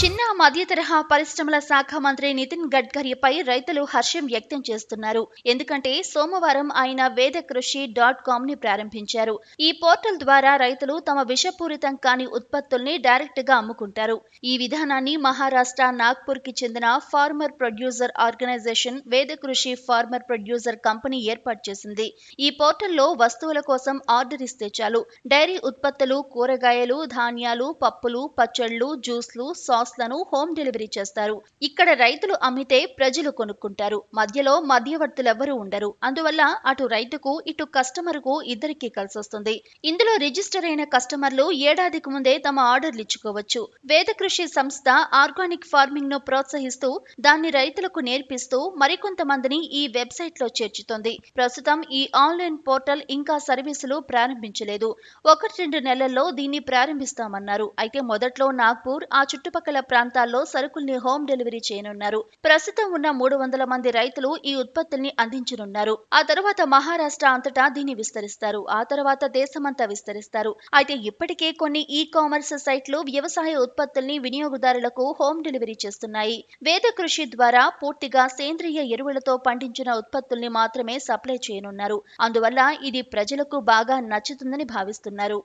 చిన్న మధ్య తరహా పరిశ్రమల శాఖ మంత్రి నితిన్ గడ్కరీపై రైతులు హర్షం వ్యక్తం చేస్తున్నారు ఎందుకంటే సోమవారం ఆయన వేద కృషి డాట్ కామ్ ని ప్రారంభించారు ఈ పోర్టల్ ద్వారా రైతులు తమ విషపూరితం కాని ఉత్పత్తుల్ని డైరెక్ట్ గా అమ్ముకుంటారు ఈ విధానాన్ని మహారాష్ట్ర నాగ్పూర్ కి చెందిన ఫార్మర్ ప్రొడ్యూసర్ ఆర్గనైజేషన్ వేద కృషి ఫార్మర్ ప్రొడ్యూసర్ కంపెనీ ఏర్పాటు చేసింది ఈ పోర్టల్లో వస్తువుల కోసం ఆర్డర్ ఇస్తే చాలు డైరీ ఉత్పత్తులు కూరగాయలు ధాన్యాలు పప్పులు పచ్చళ్ళు జ్యూస్లు సాస్ లను హోమ్ డెలివరీ చేస్తారు ఇక్కడ రైతులు అమ్మితే ప్రజలు కొనుక్కుంటారు మధ్యలో మధ్యవర్తులెవ్వరూ ఉండరు అందువల్ల అటు రైతుకు ఇటు కస్టమర్కు ఇద్దరికీ కలిసొస్తుంది ఇందులో రిజిస్టర్ అయిన కస్టమర్లు ఏడాదికి ముందే తమ ఆర్డర్లు ఇచ్చుకోవచ్చు వేద కృషి సంస్థ ఆర్గానిక్ ఫార్మింగ్ ను ప్రోత్సహిస్తూ దాన్ని రైతులకు నేర్పిస్తూ మరికొంతమందిని ఈ వెబ్సైట్ లో చేర్చుతోంది ప్రస్తుతం ఈ ఆన్లైన్ పోర్టల్ ఇంకా సర్వీసులు ప్రారంభించలేదు ఒకటి రెండు నెలల్లో దీన్ని ప్రారంభిస్తామన్నారు అయితే మొదట్లో నాగ్పూర్ ఆ చుట్టుపక్కల చుట్టుపక్కల ప్రాంతాల్లో సరుకుల్ని హోమ్ డెలివరీ చేయనున్నారు ప్రస్తుతం ఉన్న మూడు వందల మంది రైతులు ఈ ఉత్పత్తుల్ని అందించనున్నారు ఆ తర్వాత మహారాష్ట్ర అంతటా దీన్ని విస్తరిస్తారు ఆ తర్వాత దేశమంతా విస్తరిస్తారు అయితే ఇప్పటికే కొన్ని ఈ కామర్స్ సైట్లు వ్యవసాయ ఉత్పత్తుల్ని వినియోగదారులకు హోమ్ డెలివరీ చేస్తున్నాయి వేద కృషి ద్వారా పూర్తిగా సేంద్రియ ఎరువులతో పండించిన ఉత్పత్తుల్ని మాత్రమే సప్లై చేయనున్నారు అందువల్ల ఇది ప్రజలకు బాగా నచ్చుతుందని భావిస్తున్నారు